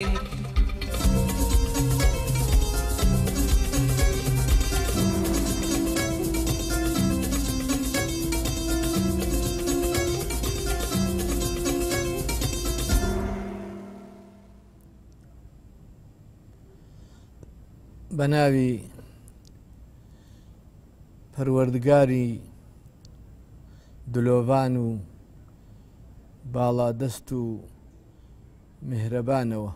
بە ناوی پەروەردگاری دلۆڤان و باڵادەست و میهرەبانەوە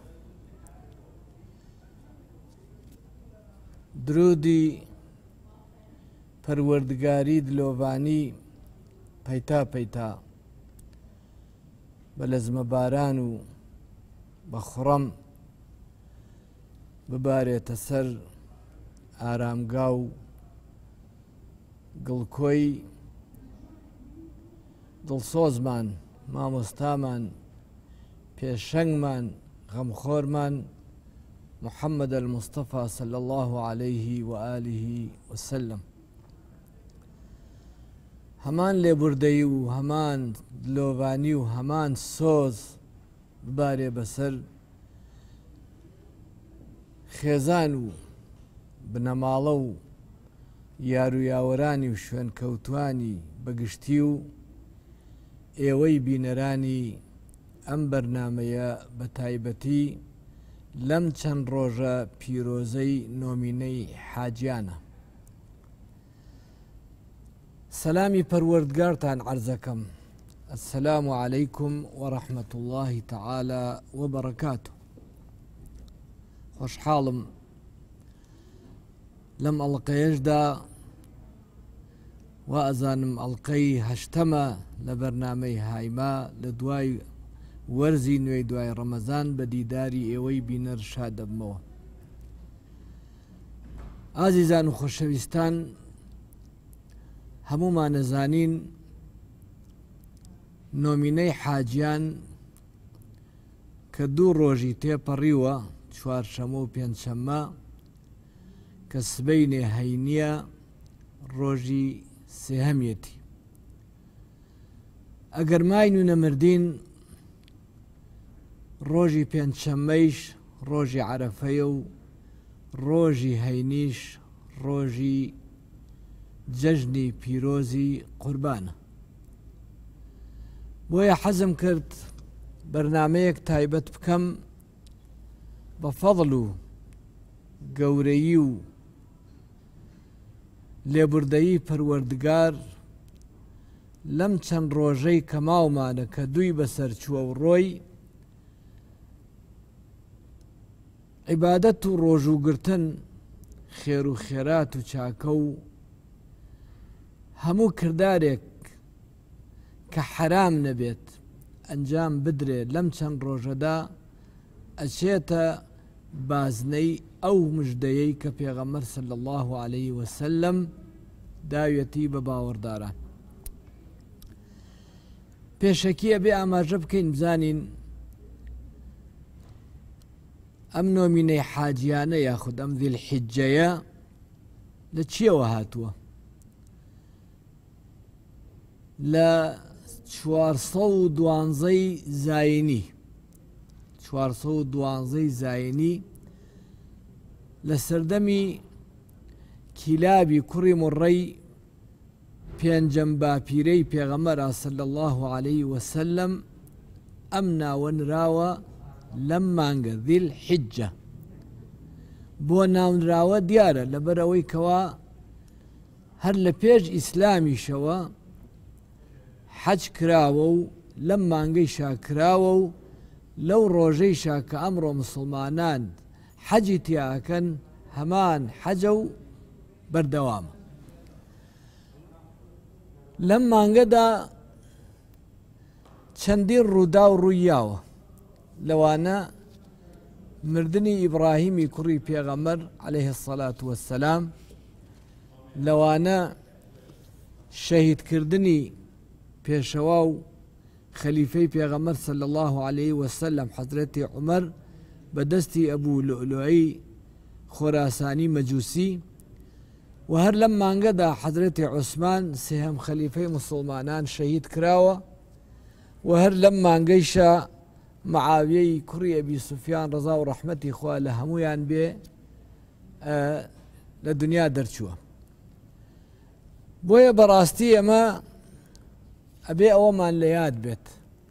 درودی پەروەردگاری دلۆڤانی پەیتا پەیتا بە لەزمە باران و بە خوڕم ببارێتە سەر ئارامگا و گڵکۆی دڵسۆزمان مامۆستامان پێشەنگمان غەمخۆرمان محمد المصطفى صلى الله عليه وآله وسلم هەمان لێبوردەی و هەمان دلۆڤانی و هەمان سۆز ببارێ بەسەر خێزان و بنەماڵە و یارویاوەرانی و شوێنکەوتانی بەگشتی و ئێوەی بینەرانی ئەم بەرنمەیە بە تایبەتی لەم چەند ڕۆژە پیرۆزەی نۆمینەی حاجیانە سەلامی پەروەردگارتان عرزەکەم السلام عليكم ورحمة الله تعالى وبركاته خۆشحاڵم لەم ئەڵلقەیەشدا و ئەزانم ئەڵلقەی هەشتەمە لە بەرنامەی هایما لە دوای وەرزی نوێی دوای ڕەمەزان بە دیداری ئێوەی بینەر شا دەبمەوە ئازیزان و خۆشەویستان هەمومان نەزانین نۆمینەی حاجیان کە دوو ڕۆژی تێپەڕیوە چوارشەمە و پێنجشەممە کە سبەی نێهینیە ڕۆژی سێهەمەتی ئەگەر مای و نەمردین ڕۆژی پێنجشەمەیش ڕۆژی عرەفەیە و ڕۆژی هەینیش ڕۆژی جەژنی پیرۆزی قوربانە بۆیە حەزم کرد بەرنمەیەک تایبەت بکەم بە فەضل و گەورەی و لێبوردەیی پەروەردگار لەم چەند ڕۆژەی کە ماومانە کە دووی بەسەر چووە و ڕۆی عیبادەت و ڕۆژوگرتن خێر و خێرات و چاکە و هەموو کردارێک کە حەرام نەبێت ئەنجام بدرێت لەم چەند ڕۆژەدا ئەچێتە بازنەی ئەو مژدەیەی کە پێغەمەر سل الله عليه وسلم داوێتی بە باوەڕداران پێشەکیە بێ ئاماژە بکەین بزانین ئەم نۆمینەی حاجیانە یاخود ئەم دیل حیجەیە لە چیەوە هاتووە لە چوارسە و دوانزەی زایینی چوارسە و دوانزەی زایینی لە سەردەمی کیلابی کوڕی مڕی پێنجەم باپیرەی پێغەمەرا سل الله عليه وسلم ئەم ناوەنراوە لەم مانگە دیل حیجە بۆ ناونراوە دیارە لەبەر ئەوەی کەوا هەر لە پێش ئیسلامیشەوە حەج کراوە و لەم مانگەی شاکراوە و لەو ڕۆژەی شاکە ئەمڕۆ مسلمانان حەجی تیاکەن هەمان حەجە و بەردەوامە لەم مانگەدا چەندین ڕوودا و ڕوویاوە لەوانە مردنی ئیبراهیمی کوڕی پێغەمەر عليه سەلات وەسەسلام لەوانە شەهیدکردنی پێشەوا و خەلیفەی پێغەمەر سل الله عليه وسلم حضرەتی عمر بەدەستی ئەبوو لؤلوعی خۆراسانی مەجووسی و هەر لەم مانگەدا حضرەتی عوسمان سێهم خەلیفەی مسلمانان شەهید کراوە و هەر لەم مانگەیشە معاویەی کوڕی ئەبی سوفیان ڕزا و ڕەحمەتی خوا لە هەمویان بێ لە دنیا دەرچووە بۆیە بەڕاستی ئەمە ئەبێ ئەوەمان لە یاد بێت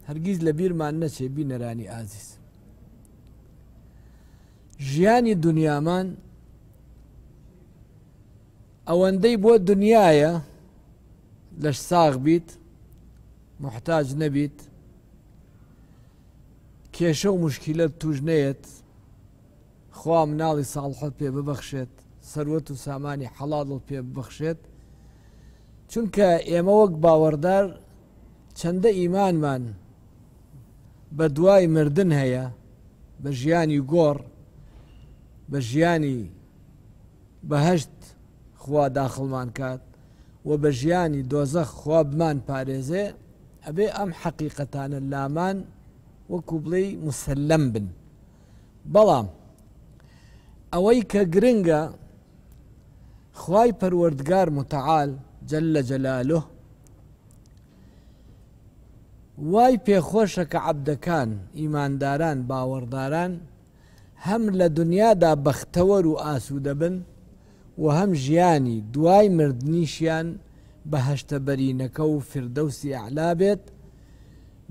هەرگیز لە بیرمان نەچێ بینەرانی ئازیز ژیانی دنیامان ئەوەندەی بۆ دنیاە لەش ساغ بیت محتاج نەبیت کێشە و مشکلت توژنێت خام ناڵی ساڵحت پێ ببەخشێت سەروەت و سامانی حەڵاتڵ پێ ببەخشێت چونکە ئێمە وەک باوەڕدار چەندە ئیمانمان بە دوای مردن هەیە بە ژیانی گۆڕ بە ژیانی بەهشت خوا داخڵمان کات و بە ژیانی دۆزەخ خوابمان پارێزێ ئەبێ ئەم حەقیقەتانە لامان وەکو بڵێ مسللم بن بەڵام ئەوەی کە گرنگە خوای پەروەردگار متعاال جل لە جەلالۆ وای پێخۆشە کە عەبدەکان ئیمانداران باوەڕداران هەم لە دنیادا بەختەوەر و ئاسوودە بن و هەم ژیانی دوای مردنیشیان بەهشتە بەرینەکە و فردەوسی علا بێت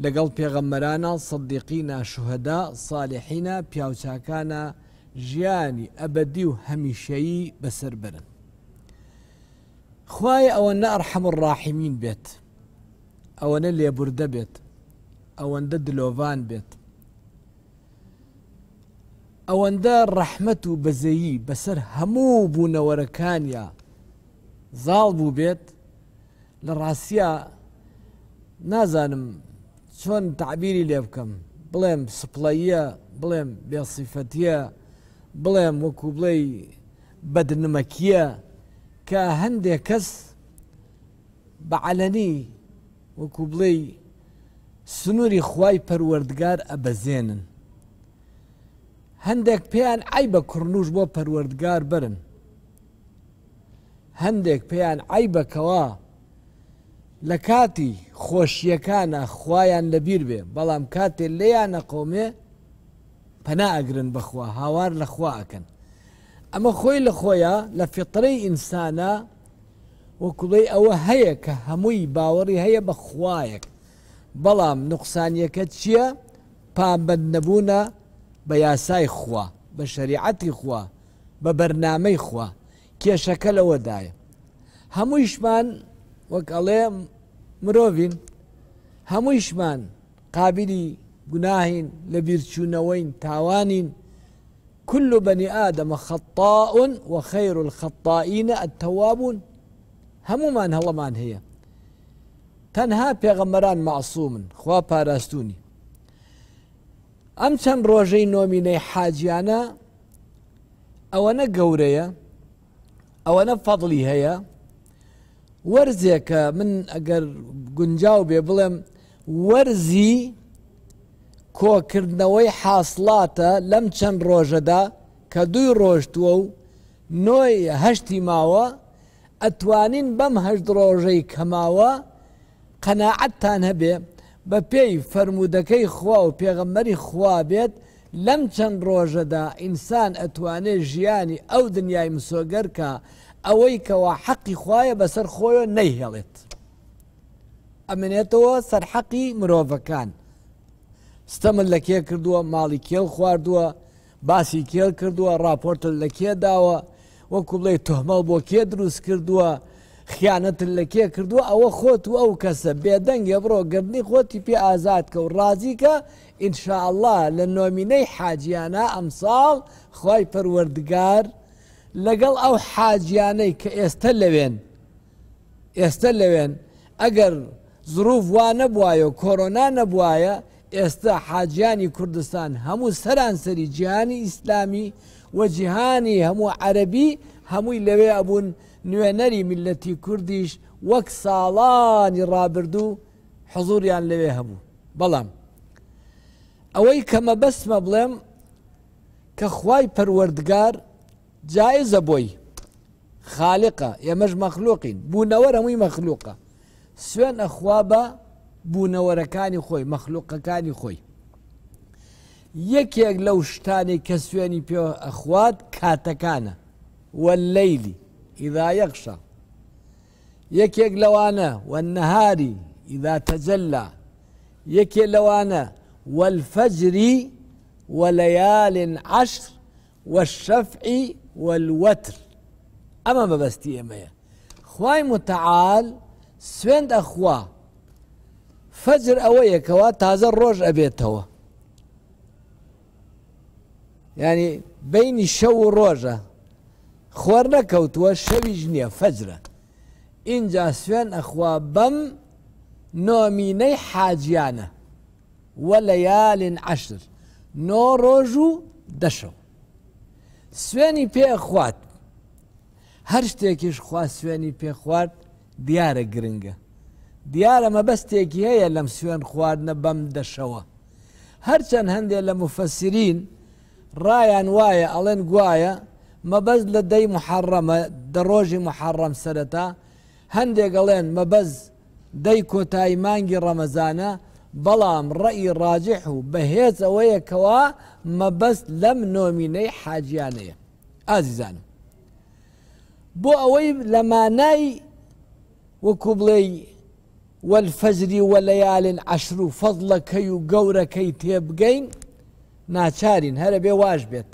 لەگەڵ پێغەممەرانە سەدیقینە شوهدا ساالحینە پیاوچکانە ژیانی ئەبدی و هەمیشەیی بەسەر برن. خوای ئەوە نەرحەم ڕاحیمین بێت ئەوەنە لێبوردە بێت ئەوەندە دلۆڤان بێت. ئەوەندە ڕەحمت و بەزەیی بەسەر هەموو بوونەوەرەکانیا زاڵ بوو بێت لە ڕاستە نازانم چۆن تعبیری لێ بکەم بڵێم سپڵەیە بڵێم بێسیفەتە بڵێم وەکو بڵێ بەدنمەکیە کە هەندێک کەس بەعلەنی وەکو بڵێ سنووری خوای پەروەردگار ئەبەزێنن هەندێک پێیان ئای بە کوڕنوش بۆ پەروەردگار برن هەندێک پێیان ئای بەکەوە لە کاتی خۆشیەکانە خوایان لەبیر بێ بەڵام کاتێ لیان نەقۆمێ پەنا ئەگرن بەخوا هاوار لە خواکەن ئەمە خۆی لە خۆیە لە فطرەی ئینسانە وەکوڵی ئەوە هەیە کە هەمووی باوەڕی هەیە بە خوایەک بەڵام نقصانیەکە چییە پابند نەبوونە بە یاسای خوا بە شریعەتی خوا بە بەرنامەی خوا کێشەکە لەوەدایە هەموویشمان وەک ئەڵێ مروفين همويشمان قابلي گناهين وين تاوانين كل بني آدم خطاء وخير الخطائين التوابون همو من هلا من هي تنها پیغمبران معصوم خوا پاراستوني ام چند روژەی أو أنا قوريه أو أنا فضلي هيا وەرزێکە من ئەگەر گونجاو بێ بڵێم وەرزی کۆکردنەوەی حاصلاتە لەم چەند ڕۆژەدا کە دوی ڕۆژتووە و نۆی هەشتی ماوە ئەتوانین بەم هەشت ڕۆژەی کەماوە قەنەعەتتان هەبێ بە پێی فەرمودەکەی خوا و پێغەمەری خوا بێت لەم چەند ڕۆژەدا ئینسان ئەتوانێت ژیانی ئەو دنیای مسۆگەر کە ئەوەی کەوا حەقی خویە بەسەر خۆیە نەیهێڵێت ئەمێنێتەوە سەر حەقی مرۆڤەکان ستەمن لە کێ کردووە ماڵی کێڵ خواردووە باسی کێل کردووە راپۆرتل لە کێ داوە وەکو بڵێ تۆمەڵ بۆ کێ دروست کردووە خیانەتن لە کێ کردووە ئەوە خۆت و ئەو کەسە بێدەنگە بڕۆ گردنی خۆتی پێ ئازاد کە و ڕازیکە ئینشاءله لە نۆمینەی حاجیانە ئەمساڵ خی پەروەردگار لەگەڵ ئەو حاجیانەی کە ئێستا لەوێن ئێستا لەوێن ئەگەر زروف وا نەبواە و کۆرۆنا نەبواە ئێستا حاجیانی کوردستان هەموو سەرانسەری جیهانی ئیسلامی وەجیهانی هەموو عەربی هەمووی لەوێ ئەبوون نوێنەری میلەتی کوردیش وەک ساڵانی ڕابردوو حەزوریان لەوێ هەبوو بەڵام ئەوەی کەمە بەسمە بڵێم کە خوای پەروەردگار جائزە بۆی خاالقە ئێمەش مەخلوقین بوونەوەرە مووی مەخلوقە سوێن ئەخوا بە بوونەوەرەکانی كاني خوي خۆی یەکێک لەو شتانی کە سوێنی پێ والليل إذا يغشى يكي لو أنا والنهار إذا تجلى يكي لو أنا والفجر وليال عشر والشفع والوتر أما ببستي أمي إيه. خواي متعال سوين أخوا فجر أوي كوا تازا روج أبيت هو يعني بين الشو والروجة خورنا كوتوا شوي جنيا فجرة إن جا سوين أخوا بم نوميني حاجيانا وليال عشر نوروجو دشو سوێنی پێخوات هەر شتێکیش خوا سوێنی پێخوارد دیارە گرنگە دیارە مەبەستێکی هەیە لەم سوێن خواردنە بەم دەشەوە هەرچەند هەندێک لە مفەسرین ڕایان وایە ئەڵێن گوایە مەبەز لە دەی محەڕەمە دەڕۆژی محەڕەم سەرەتا هەندێک ئەڵێن مەبەز دەی کۆتایی مانگی ڕەمەزانە بلام رأي راجح بهيز بەهێز كوا ما بس لم نوميني حاجيانية أزيزان بو أوي لما ناي وكبلي والفجر وليال عشر فضلك فەضلەکەی و گەورەکەی تێبگەین ناچارین بي واجبت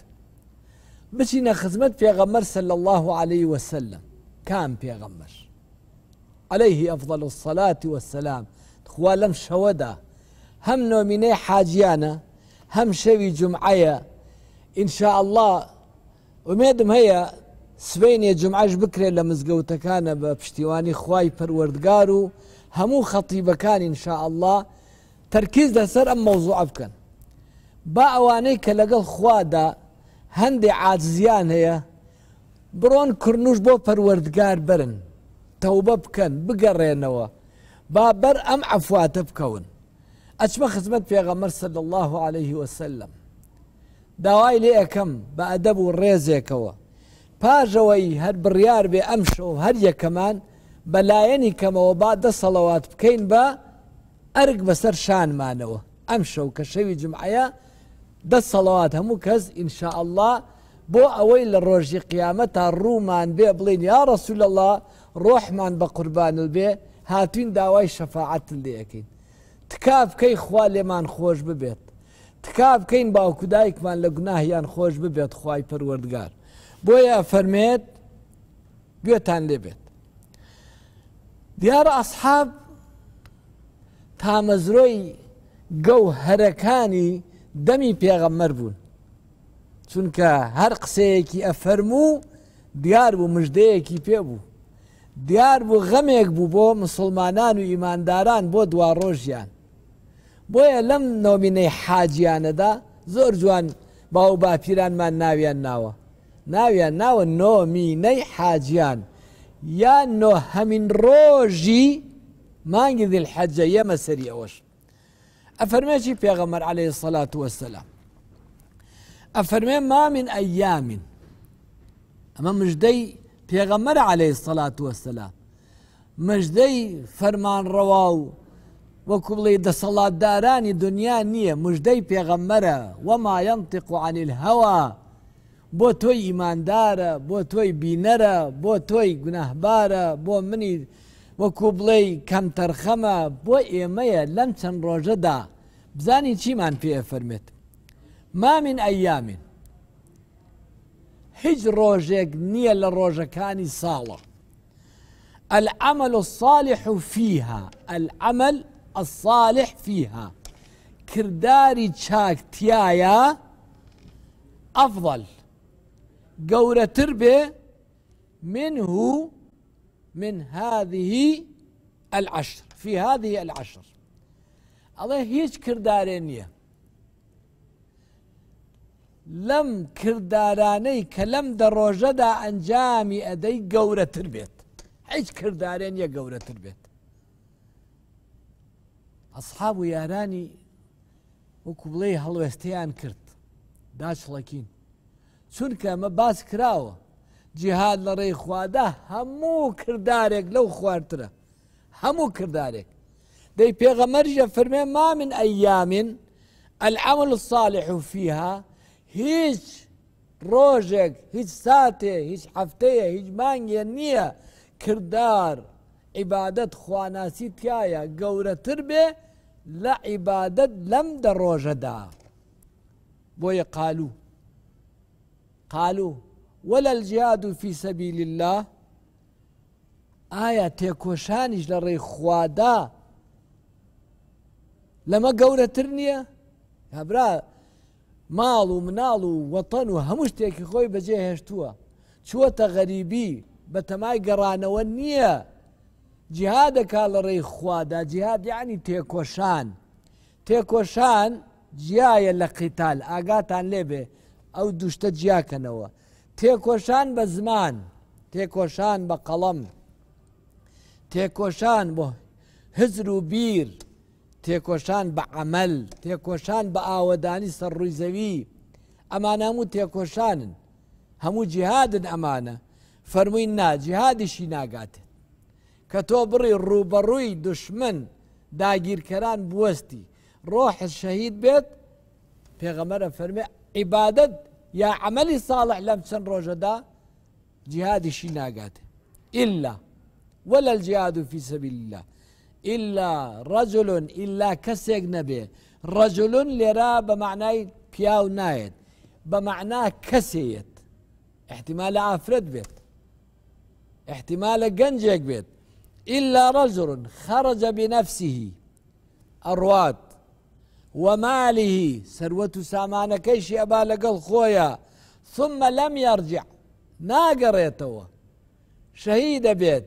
بشينا خزمت في غمر صلى الله عليه وسلم كان في غمر عليه أفضل الصلاة والسلام خوالم لەم هەم نۆمینەی حاجیانە هەم شەوی جمعایە ئینشاء الله ومێدم هەیە سبینێ جمعاش بکرێت لە مزگەوتەکانە بە پشتیوانی خوای پەروەردگار و هەموو خەتیبەکان ئینشاء الله تەرکیز لەسەر ئەم مەوزوع بکەن با ئەوانەی کە لەگەڵ خوادا هەندێک عاجزیان هەیە بڕۆن کورنوش بۆ پەروەردگار برن تەوبە بکەن بگەڕێنەوە با بەر ئەم ئەفواتە بکەون أشبه خدمت في غمر صلى الله عليه وسلم دواي لي كم بأدب والريز يكوا باجوي هاد بريار بأمشو هاد كمان بلايني كما وبعد الصلوات بكين با أرق بسر شان ما نوا أمشو كشوي جمعيا دا الصلوات كز إن شاء الله بو أويل الرجي قيامتها الرومان بأبلين يا رسول الله روح من بقربان البي هاتين دواي شفاعة اللي أكيد تکا بکەی خوا لێمان خۆش ببێت تکا بکەین باوکو دایکمان لە گوناهیان خۆش ببێت خی پەروەردگار بۆیە فەرمێت گوێتان لێبێت دیارە ئەسحاب تامەزرۆی گەو هەرەکانی دەمی پێغەممەەر بوون چونکە هەر قسەیەکی ئەفەرموو دیار بوو مژدەیەکی پێبوو دیار بوو غەمێک بوو بۆ مسلمانان و ئیمانداران بۆ دوا ڕۆژیان بۆیە لەم نۆمینەی حاجیانەدا زۆر جوان باو باپیرانمان ناویان ناوە ناویان ناوە نۆمینەی حاجیان یان نۆ هەمین ڕۆژی مانگی دی الحەجە یەمە سەری ئەوەش ئەفەرمێکی پێغەمەر عليه سەلات وەسەلام ئەفەرمێ ما من ئەیامین ئەمە مژدەی پێغەمەر عليه سەلات وەسەلام مژدەی فەرمانڕەوا و وەکو صلات داراني دنیا نییە مژدەی پێغەممەرە وما ينطق عن الهوى بۆ تۆی ئیماندارە بۆ تۆی بینەرە بۆ تۆی گونەهبارە بو منی وەکو بڵێ کەمتەرخەمە بۆ ئێمەیە لەم چەند ڕۆژەدا بزانی من پێ فەرمێت ما من أيام هیچ ڕۆژێک نییە لە ڕۆژەکانی العمل الصالح فيها العمل الصالح فيها كرداري تشاك تيايا أفضل قورة تربي منه من هذه العشر في هذه العشر الله هیچ کردارێ لم كرداراني كلم دروجدا انجامي ادي قورة ئەدەی گەورەتر بێت هیچ کردارێن أصحاب ياراني وكبلي هلوستيان كرت داش لكن شنكا ما باس كراو جهاد لري ڕێی خوادا كردارك لو لەو همو كردارك دي دەی پێغەمەرژە فرمي ما من أيام العمل الصالح فيها هيج روجك هيج ساتي هيج حفتي هيج هیچ مانگیە كردار عبادة خواناسي تيايا قورة تربيه لا عبادة لم دروجة دا بۆیە قالو قالو ولا الجهاد في سبيل الله آية تێکۆشانیش لە ڕێی خوادا لما قولة ترنية هەبرا ماڵ و مناڵ و وەتەن و هەموو شتێکی خۆی غريبي هێشتووە چوەتە غەریبی جیها دەکا لە ڕێی خوادا جیهاد یعنی تێکۆشان تێکۆشان جیایە لە قیتال ئاگاتان لێبێ ئەو دوشتە جیاکەنەوە تێکۆشان بە زمان تێکۆشان بە قەڵەم تێکۆشان بۆ هزر و بیر تێکۆشان بە عمل تێکۆشان بە ئاوەدانی سەرڕووی زەوی ئەمان هەموو تێکۆشانن هەموو جیهادن ئەمانە فەرمووی ناجیهادیشی ناگاتێت کە تۆ بڕی ڕوبەڕووی دشمن داگیرکەران بوەستی ڕۆح شەهید بێت پێغەمەرە فەرمێ عیبادت یا عملی ساڵح لەم چەند ڕۆژەدا جیهادیشی ناگاتێ إلا ولا الجهاد في سبيل الله إلا رجل إلا كسيك نبي رجل لرا بمعناي بياو نايت بمعنى كسيت احتمال آفرد بيت احتمال قنجيك بيت إلا رجل خرج بنفسه أرواد وماله سروة سامان كيش أبا لقل خويا ثم لم يرجع ناقر يتوى شهيد بيت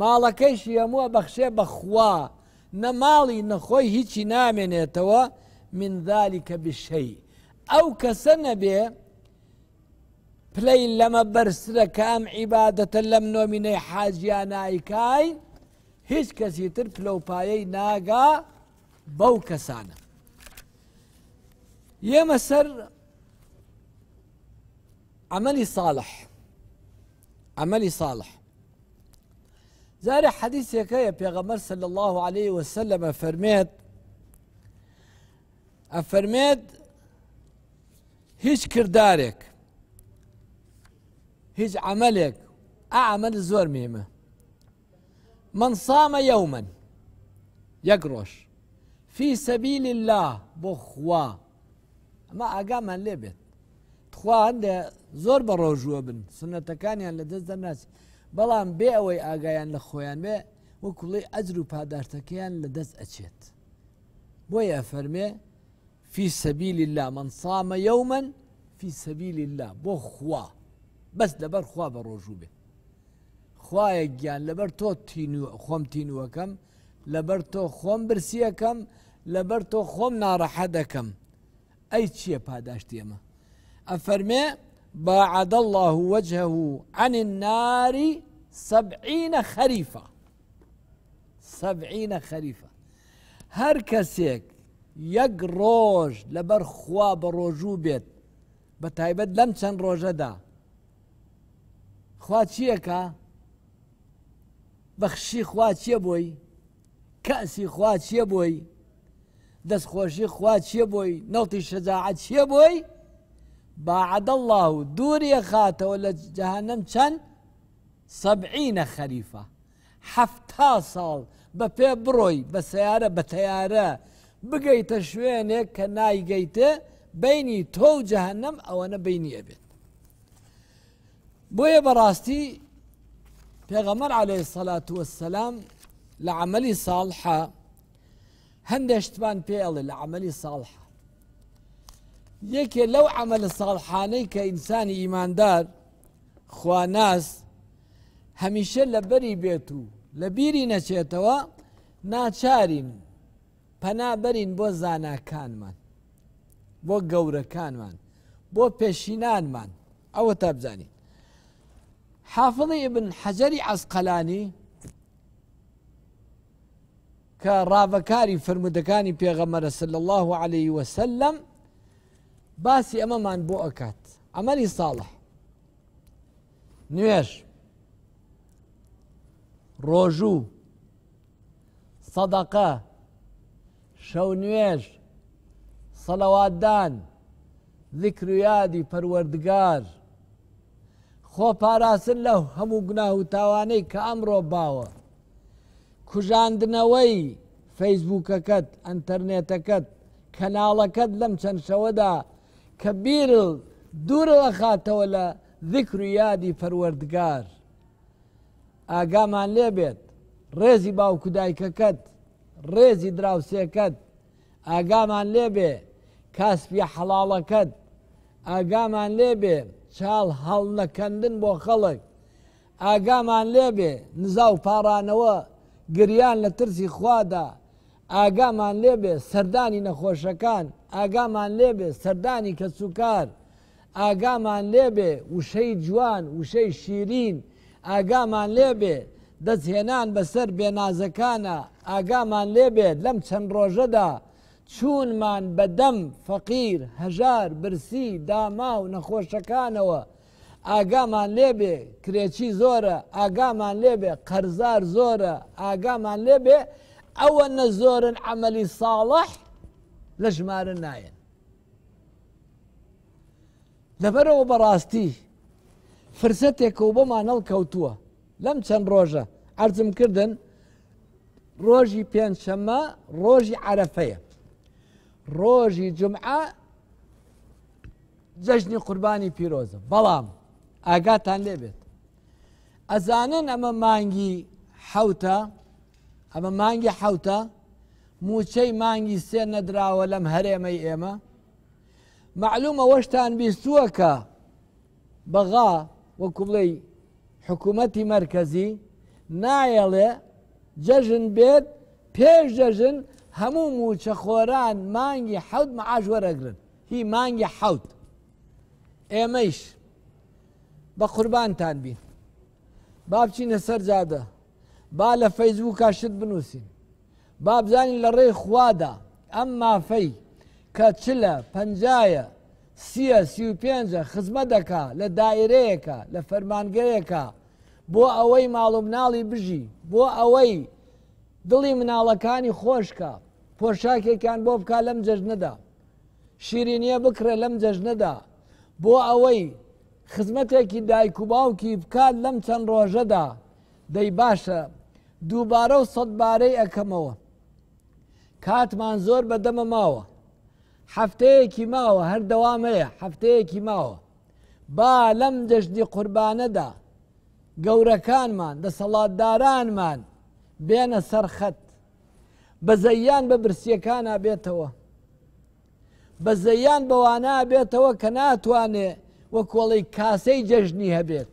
ماڵەکەیش هەمووە بخشي بخوا نمالي نخوي هيتش نامێنێتەوە مندالی من ذلك بالشيء أو نەبێ لما پلەی لەمە بەرسرە کام عیباەتە لەم نۆمینەی حاجیان نایکای فلو کەسی ناقا پلەپایەی يا مسر عملي صالح عملي صالح ساڵح حديث يا زارە يا غمر صلى الله عليه وسلم فەرمێت ئەفەرمێت هیچ کردارێک هيش عملك أعمل الزور ميمة من صام يوما يقرش في سبيل الله بخوا ما أقام لبت تخوا عندي زور برو جوابن سنة كان يعني لدز الناس بلان بيأوي أقايان يعني لخويان بي وكلي أجرو بادارتكيان يعني لدز أتشيت بويا أفرمي في سبيل الله من صام يوما في سبيل الله بخوا بس لبر خوا بە ڕۆژوو لبر تو تینو خوم تینو خۆم لبر تو خوم خۆم کم لبر تو خوم ناڕەحە کم ای چییە پاداشتی ئەمە افرمه باعد الله وجهه عن النار سبعين خريفة سبعين خريفة هر کەسێک یەک ڕۆژ لەبەر خوا بە ڕۆژوو بێت بە تایبەت خوا چیەکە بەخشی خوا چیە بۆی کەسی خوا چیە بۆی دەستخۆشی خوا چیە بۆی بوي بعد الله دوري خاتة ولا جهنم جەهانم سبعين سەبعینە حفتا صال بە پێ بڕۆی بە سیارە بە تەیارە بگەیتە شوێنێک کە نایگەیتە بینی تۆ جەهنم ئەوەنە بۆیە بەڕاستی پێغەمەر عليه سەلات وەسەسلام لە عملی ساڵحە هەندێشتبان پێڵێ لە عملی ساڵحە یەکێ لەو عمل ساڵحانەی کە ئینسانی ئیماندار خواناس هەمیشە لە بەری بێت و لە بیری نەچێتەوە ناچارین پەنابەرین بۆ زاناکانمان بۆ گەورەکانمان بۆ پێشینانمان ئەوە تا بزانین حافظ ابن حجر عسقلاني كرافكاري فرمدكاني بيغمرة صلى الله عليه وسلم عن ئەمەمان عملي صالح ئەمەری روجو صدقة شو سەدەقە صلوات دان ذكر يادي فروردقار خۆپاراسن لەو هەموو گناه و تاوانەی کە ئەمڕۆ باوە کوژاندنەوەی فەیسبوکەکەت ئەتەرنێتەکەت کەناڵەکەت لەم چەند شەوەدا کە بیرل دوورەوە خاتەوە لە ذکر و یادی پەروەردگار ئاگامان لێبێت ڕێزی باوکو دایکەکەت ڕێزی دراوسێکەت ئاگامان لێبێ کاسپی حەڵاڵەکەت ئاگامان لێبێ چاڵ هەڵ نەکەندن بۆ خەڵک ئاگامان لێبێ نزا و پارانەوە گریان لە ترسی خوادا ئاگامان لێبێ سەردانی نەخۆشەکان ئاگامان لێبێ سەردانی کەسوکار ئاگامان لێبێ وشەی جوان وشەی شیرین ئاگامان لێبێ دەستهێنان بەسەر بێنازەکانە ئاگامان لێبێت لەم چەند ڕۆژەدا چونمان بەدەم فەقیر هەژار برسی داما و نەخۆشەکانەوە ئاگامان لێبێ کرێکی زۆرە ئاگامان لێبێ قەرزار زۆرە ئاگامان لێبێ ئەوە نە زۆرن عملی ساڵح لە ژمارە نایەن لەبەرەوە بەڕاستی فرسەتێک و بۆمانەڵ کەوتووە لەم چەند ڕۆژە ئەرزم کردنن ڕۆژی پێنجشەممە ڕۆژی عرفەیە ڕۆژی جمعە جەژنی قوربانی پیرۆزە بەڵام ئاگاتان لێبێت ئەزانن ئەمە مانگی حوتە ئەمە مانگی حوتە موچەی مانگی سێ نەدراوە لەم هەرێمەی ئێمە معلومە وەشتان بیستووە کە بەغا وەکو بڵێ حکوومەتی مرکزی نایەڵێ جەژن بێت پێش جەژن هەموو موچەخۆران مانگی حەوت مەعاش وەرەگرن هی مانگی حەوت ئێمەش بە قوربانتان بین با بچینە سەر جادە با لە فەیزبوو کاشت بنووسین بابزانین لە ڕێی خوادا ئەم مافەی کە چلە پەنجایە سیە سی و پێنجە خزمە دەکا لە دایرەیەەکە لە فەرمانگەیەەکە بۆ ئەوەی ماڵ و مناڵی بژی بۆ ئەوەی دڵی مناڵەکانی خۆشکە پۆشاکێکیان بۆ بک لەم جەژنەدا شیرینیە بکرێ لەم جەژنەدا بۆ ئەوەی خزمەتێکی دایک و باوکی بکات لەم چەند ڕۆژەدا دەی باشە دووبارە و سەدبارەی ئەەکەمەوە کاتمان زۆر بەدەمە ماوە هەفتەیەکی ماوە هەر دەوامەیە هەفتەیەکی ماوە با لەم دەشتی قوربانەدا گەورەکانمان دەسەڵاتدارانمان بێنە سەرخەت بە زەیان بە برسیەکان بێتەوە بە زەیان بەوانە بێتەوە کە ناتوانێ وە کۆڵی کاسەی جەژنی هەبێت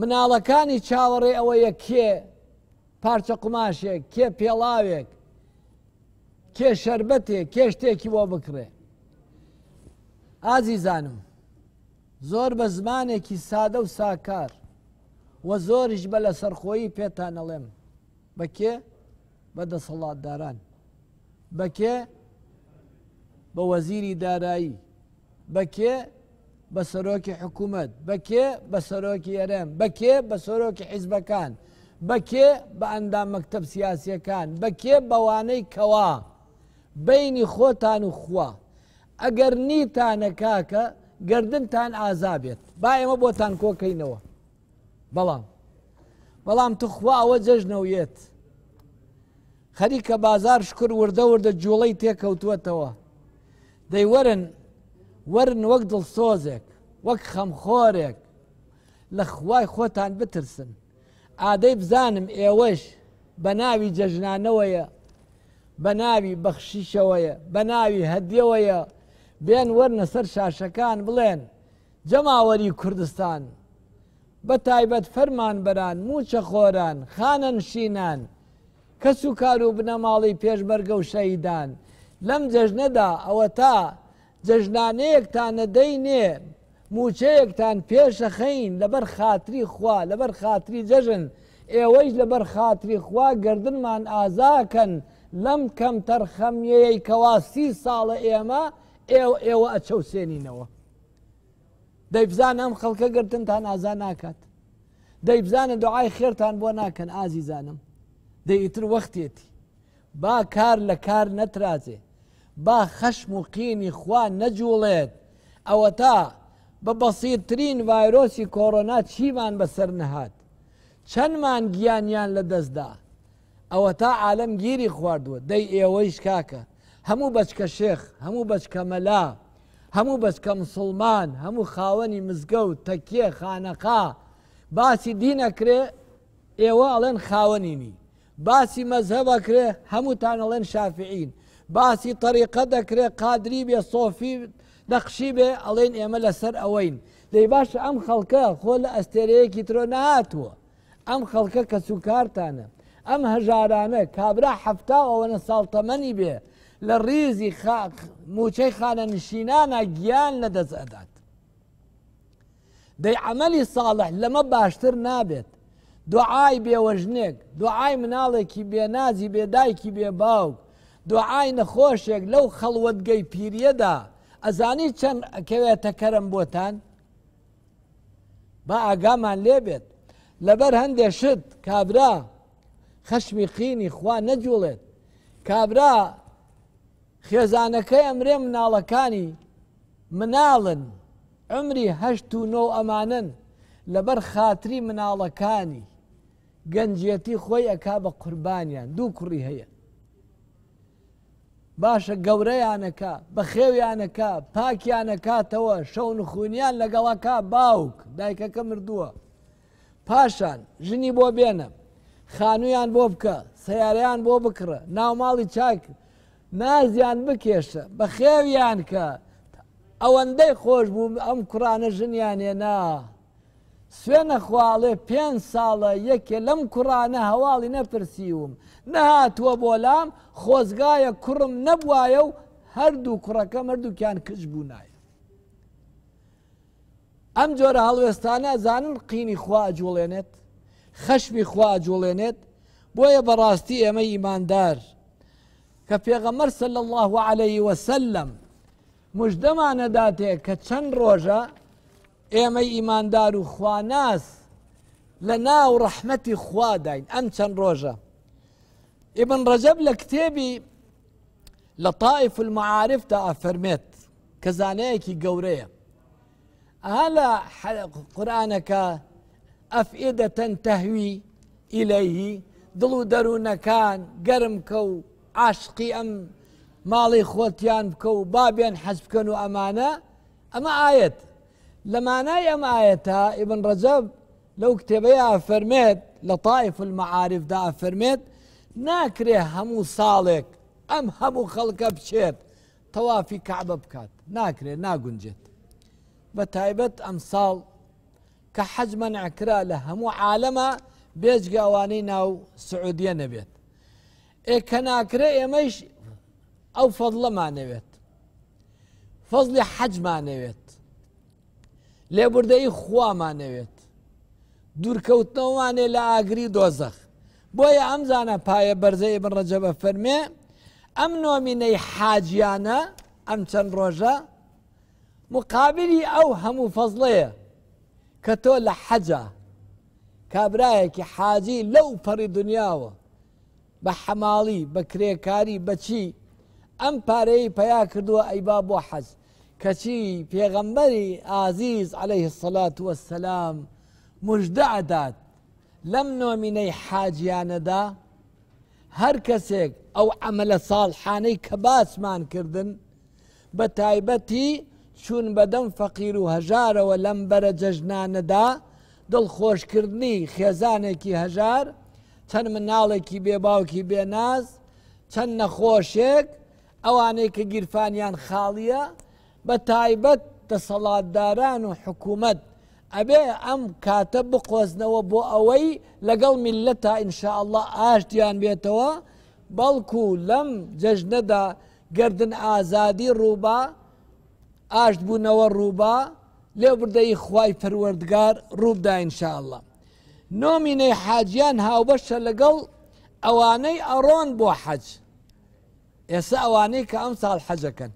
مناڵەکانی چاوەڕێ ئەوەیە کێ پارچە قماشێک کێ پێڵاوێک کێ شربەتێک کێ شتێکی بۆ بکرێ ئازیزانم زۆر بە زمانێکی سادە و ساکار وە زۆریش بە لە سەرخۆیی پێتان ئەڵێم بەکێ؟ بەدە سەڵاتداران بەکێ بە وەزیری دارایی بەکێ بە سەرۆکی حکوومەت بەکێ بە سەرۆکی ئەرێم بەکێ بە سەرۆکی حیزبەکان بەکێ بە ئەندام مەکتب سیاسیەکان بەکێ بەوانەی کەوا بینی خۆتان و خوا ئەگەر نیتانە کاکە گردنتان ئازابێت با ئێمە بۆتان کۆکەینەوە بەڵام بەڵام توخوا ئەوە جەژنەوێت خەریکە بازار شکر وردە وردە جوڵەی تێکەوتوەتەوە دەی وەرن وەرن وەک دڵسۆزێک وەک خەمخۆرێک لە خوای خۆتان بترسن ئادەی بزانم ئێوەش بە ناوی جەژنانەوەیە بە ناوی بەخشیشەوەیە بە ناوی هەدیەوەیە بێن وەرنە سەر شاشەکان بڵێن جەماوەری کوردستان بە تایبەت فەرمان بەران موچە خۆران خانە نشینان کەس و کار و بنەماڵی پێشبەرگە و شەیدان لەم جەژنەدا ئەوە تا جەژنانەیەکتانە دەینێ موچەیەکتان پێشەخەین لەبەر خااتری خوا لەبەر خااتری جەژن ئێوەش لەبەر خااتری خوا گردنمان ئازاکەن لەم کەم تەرخەمیەیە کەواسی ساڵە ئێمە ئێوە ئێوە ئەچەوسێنینەوە. دەیبزان ئەم خەڵکە گرتنتان ئازا ناکات. دەیبزانە دوعای خێرتان بۆ ناکەن ئازیزانم. دەیتر وەختێتی با کار لە کار نەترازێ با خەشم و قینی خوا نەجوڵێت ئەوە تا بە بەسیرترین ڤایرۆسی کۆڕۆنا چیمان بەسەر نەهات چەندمان گیانیان لە دەستدا ئەوە تا عالم گیری خواردووە دەی ئێوەیش کاکە هەموو بەچکە شێخ هەموو بەچکە مەلا هەموو بەچکە مسلمان هەموو خاوەنی مزگەوت تەکیە خانەقا باسی دینەکرێ ئێوە ئەڵێن خاوەنینی باسی مەزهبە کرێ هەمووتانەڵێن شافعین باسی طریقە دەکرێ قادری بێ سۆفی نەخشی بێ ئەڵێن ئێمە لەسەر ئەوەین دەی باشە ئەم خەڵکە خۆ لە ئەستێرەیەکی ترۆ نهاتووە ئەم خەڵکە کە سوکارتانە ئەم هەژارانە کابرا حفتا ئەوەنە ساڵتەمەنی بێ لە ڕیزی موچەی خانە نشینانە گیان لە دەست ئەدات دەی عملی ساڵح لەمە باشتر نابێت دوعای بێوەژنێک دوعای مناڵێکی بێنازی بێدایکی بێباوک دوعای نەخۆشێک لەو خەڵوەتگەی پیرەدا ئەزانی چەند ئەکەوێتە کەرم بۆتان با ئاگامان لێبێت لەبەر هەندێشت کابرا خەشمی خینی خوا نەجوڵێت کابرا خێزانەکەی ئەمرێ مناڵەکانی مناڵن ئەمری هەشت و نۆ ئەمانن لەبەر خاتری مناڵەکانی گەنجەتی خۆی ئەک بە قوربانیان دوو کوڕی هەیە باشە گەورەیانەکە بە خێویانەکە پاکیانەکاتەوە شەونخونیان لەگەڵەکە باوک دایکەکە مردووە پاشان ژنی بۆ بێنە خانویان بۆ بکە سیاریان بۆ بکڕە ناوماڵی چاک نازیان بکێشە بە خێویان کە ئەوەندەی خۆش بوو ئەم کوڕانە ژنیان هێنا سوێنە خواڵێ پێ ساڵە یەکێ لەم کوڕانە هەواڵی نەپرسیوم نەهاتووە بۆ لام خۆزگایە کوڕم نەبواە و هەردوو کوڕەکە مردووکیان کش بوو نایە ئەم جۆرە هەڵوێستانە زانن قینی خوا جوڵێنێت خەشمی خوا جوڵێنێت بۆیە بەڕاستی ئێمە ئیماندار کە پێغەمەەر سل الله عليه وسلم مژدەمانەداتێ کە چەند ڕۆژە ئێمەی إيه ايمان و خواناس لە ناو ڕەحمەتی خواداین ئەم چەند ڕۆژە ئبن ڕەجەب لە کتێبی لە تاائف المعاعرفدا ئەفەرمێت کە زانەیەکی گەورەیە ئا لە قورآانەکە ئەفئێدەتەن تەهوی ئیلەیهی دڵ و دەروونەکان گەرم کە و عاشقی ئەم ماڵی خۆتیان بکە و لما يم آيتا ابن رجب لو كتبيا فرميت لطائف المعارف دا فرميت ناكره همو صالك ام همو خلق بشير توافي كعبة بكات ناكره جيت بتايبت ام صال كحجما نعكرا لهمو عالما بيج قوانين او سعودية نبيت اي كناكري مش او فضل ما نبيت فضل حجم ما نبيت لێبوردەی خوامانەوێت دوورکەوتنەوانێ لە ئاگری دۆزەخ بۆیە ئەمزانە پایە بەرزەی بن ڕەجە بە فەرمێ ئەم نۆمینەی حاجیانە ئەم چەند ڕۆژە مقابلی ئەو هەموو فەزڵەیە کە تۆ لە حەجا کابراایەکی حاجی لەو پەڕی دنیاوە بە حەماڵی بە کرێکاری بەچی ئەم پارەی پیا کردووە ئەیبا بۆ حەز کەچی پێغەمبەری ئازیز عليه الصلاة والسلام مژدەعدات لەم نۆمینەی حاجیانەدا هەر کەسێک ئەو ئەمەلە ساڵحانەی کە باسمان کردن بە تایبەتی چون بەدەم فەقیر و هەژارەوە لەم بەرە جەژنانەدا دڵخۆشکردنی خێزانێکی هەژار چەند مناڵێکی بێباوکی بێناز چەند نەخۆشێک ئەوانەی کە گیرفانیان خاڵیە بە تایبەت دەسەڵاتداران و حکوومەت ئەبێ ئەم کاتە بقۆزنەوە بۆ ئەوەی لەگەڵ میلە تا ئینشاءله ئاشتیان بێتەوە بەڵکو لەم جەژنەدا گردن ئازادی ڕووبا ئاشت بوونەوە ڕووبا لێ بردەی خوای پەروەردگار ڕووبدا ئینشاءله نۆمینەی حاجیان هاوبەشە لەگەڵ ئەوانەی ئەڕۆن بۆ حەج ئێستا ئەوانەی کە ئەم ساڵ حەجەکەن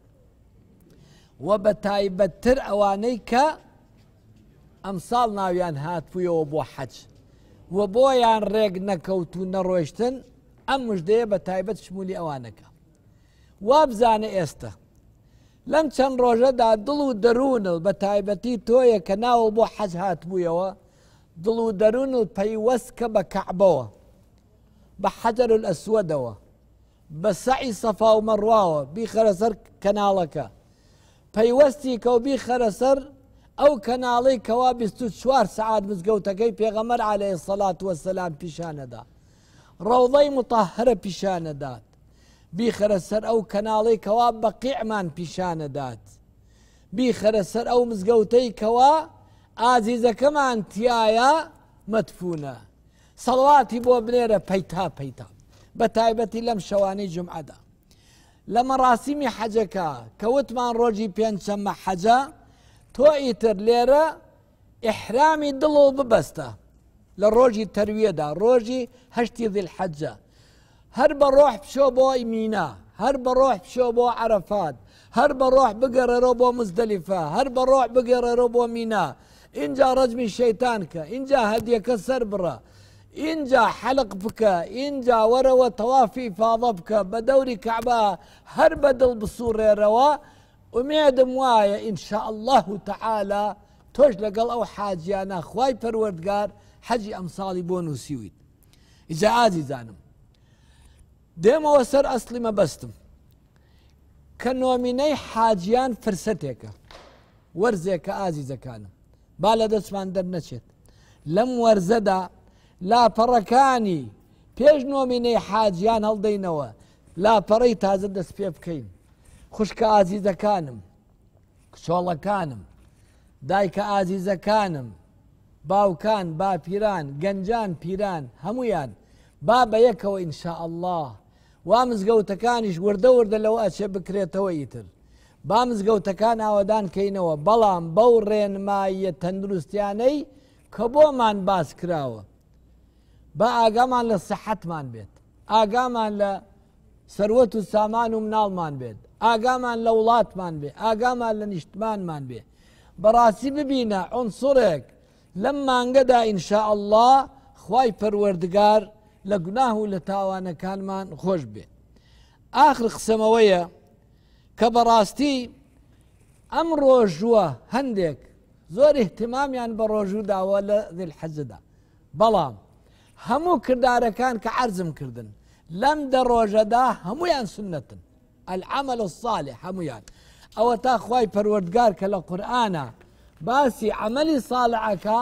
و بە تایبەتتر ئەوانەی کە ئەمساڵ ناویان هاتپویەوە بۆ حەج و بۆیان ڕێک نەکەوت و نەڕۆشتن ئەم مژدەیە بە تایبەت شمولی ئەوانەکە وا بزانە ئێستا لەم چەند ڕۆژەدا دڵ و دەروونل بە تایبەتی تۆیە کە ناوە بۆ حەج هاتبوویەوە دڵ و دەروون و پەیوەستکە بە کەعبەوە بە حەجر ئەسوەدەوە بە سعی سەفا و مەڕواوە بیخەرە سەر کەناڵەکە مزگو کەوبی خەرەسەر ئەو کەناڵی کەوا 24 سعات مزگەوتەکەی پێغەمەر عليه سەلات داد بی خرسر او کنالی بیخەرە بقیع من کەناڵی داد بی خرسر او مزگو ئەو مزگەوتەی کەوا ئازیزەکەمان تیایا مدفونه صلواتی بو بنیره پیتا پیتا بتایبتی لم شوانی جمعه داد لە راسيمي حەجەکە کەوتمان ڕۆژی پێنجشەممە حەجە تۆ ئیتر لێرە ئحرامی دڵ و ببەستە لە ڕۆژی تەرویەدا ڕۆژی هەشتی دل حەجە هەر بە ڕۆح پشۆ بۆ ئیمینا هەر بە ڕۆح پشۆ بۆ عرفات هەر بە ڕۆح روبو بۆ مزدەلیفە هەر بە ڕۆح بگەڕەرەوە بۆ مینا اینجا ڕەجمی شەیتان کە اینجا هەدیەکە سەر بڕە إن جا حلق بك إن جا وروا توافي فاضبك بدوري كعبة هر بدل بصورة روا أميد موايا إن شاء الله تعالى توش لقل أو حاجي أنا خواي فرورد پروردگار حجي أم أمصالي بونو سيويت عادي زانم ديما وسر أصلي ما بستم كانوا من أي حاجيان فرستك ورزك عزيزكانم بالا دسمان در نشت لم ورزدا لاپەڕەکانی پێش نۆمینەی حاجیان هەڵدەینەوە لاپەڕی تازە دەست پێ بکەین خوشکە ئازیزەکانم کچۆڵەکانم دایکە ئازیزەکانم باوکان باپیران گەنجان پیران هەمویان با بە یەکەوە ئینشاء الله وا مزگەوتەکانیش وردە وردە لەوە ئەچێ بکرێتەوە ئیتر با مزگەوتەکان ئاوادان کەینەوە بەڵام بەو ڕێنمایە تەندروستیانەی کە بۆمان باس کراوە با ئاگامان لە سەحەتمان بيت ئاگامان لە السامان ومنال سامان بيت مناڵمان لولات ئاگامان بيت وڵاتمان لنشتمان ئاگامان بيت براسي ببينا عنصرك لما انقدا إن شاء الله خواي پەروەردگار لە گوناه و لە تاوانەکانمان خۆش بێ آخر قسەمەوەیە كبراستي بەڕاستی جوا هندك زور اهتمام يعني بە ولا ذي دل بلام هەموو کردارەکان کە عرزم کردن لەم دە ڕۆژەدا هەمویان سنەتن ئەعمل و ساڵێ هەمویان ئەوە تا خی پەروەردگار کە لە قورآە باسی عملی ساڵعەکە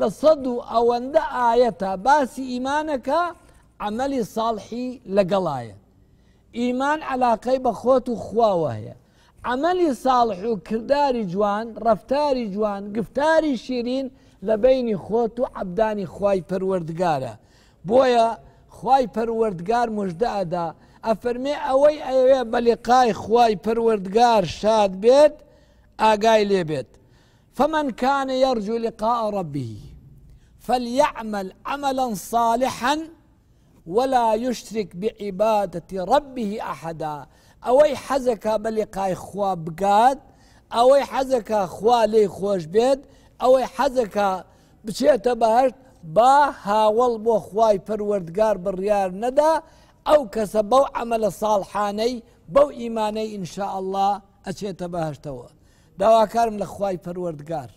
لە سەد و ئەوەندە ئاەتە باسی ئیمانەکە عملی ساڵحی لەگەڵایە ئیمان علاقەی بە خۆت و خواوە هەیە عملی ساڵح و کردداری جوان ڕفتاری جوان گفتاری شیرین لبيني بینی خۆت خواي عبدانی بويا خواي بۆیە خی پەروەردگار مژدادا ئەفەرمێ ئەوەی ئەوێ خواي خی شاد بيت اقاي لي بيت فمن كان يرجو لقاء ربه فليعمل عملا صالحا ولا يشرك بعبادة ربه أحدا أوي حزك بلقاء خوا بقاد أوي حزك خوالي خوش بيت ئەوەی حەزەکە بچێتە بەهشت با هاوڵ بۆ خوای پەروەردگار بڕیار نەدا ئەو کەسە بەو ئەمە لە ساڵحانەی بەو ئیمانەی ئینشاء الله ئەچێتە بەهشتەوە داواکارم لە خوای پەروەردگار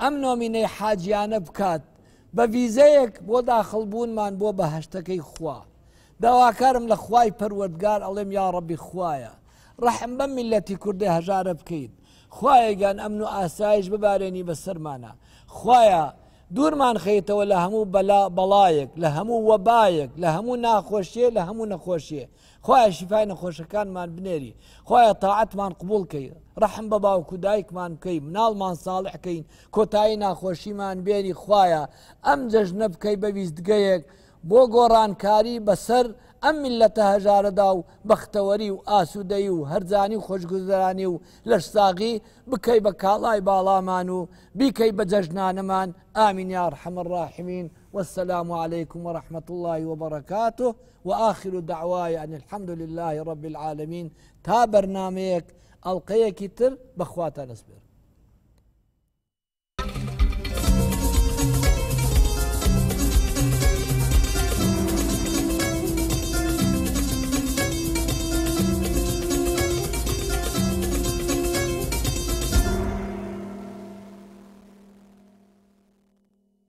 ئەم نۆمینەی حاجیانە بکات بە ویزەیەک بۆ داخڵبوونمان بۆ بەهشتەکەی خوا داواکارم لە خوای پەروەردگار ئەڵێم یا ڕەبی خوایە ڕحم بە میلەتی کوردی هەژارە بکەیت خوایگەان ئەمن و ئاسایش ببارێنی بە سەرمانە خویە دوورمان خەیتەوە لە هەموو بەلا بەڵایەک لە هەموو وەبایەک لە هەموو ناخۆشیە لە هەموو نەخۆشیە خۆیان شیفای نەخۆشەکانمان بنێری خۆیان تاعتمان قبولکەی ڕحم بە باوکو دایکمان بکەی مناڵمان ساڵحکەین کۆتایی ناخۆشیمان بێنی خویە ئەم جەژنە بکەی بە ویستگەیەک بۆ گۆڕانکاری بەسەر ام ملت هەژارەدا داو بەختەوەری و ئاسوودەی و هەرزانی و خۆشگوزرانی و لەش ساغی بکەی بە کاڵای باڵامان و بیکەی بە جەژنانەمان ئامین یار والسلام عليكم ورحمة الله وبركاته وآخر دعواي أن الحمد لله رب العالمين تا برنامج القيك تر بخواتا نسبر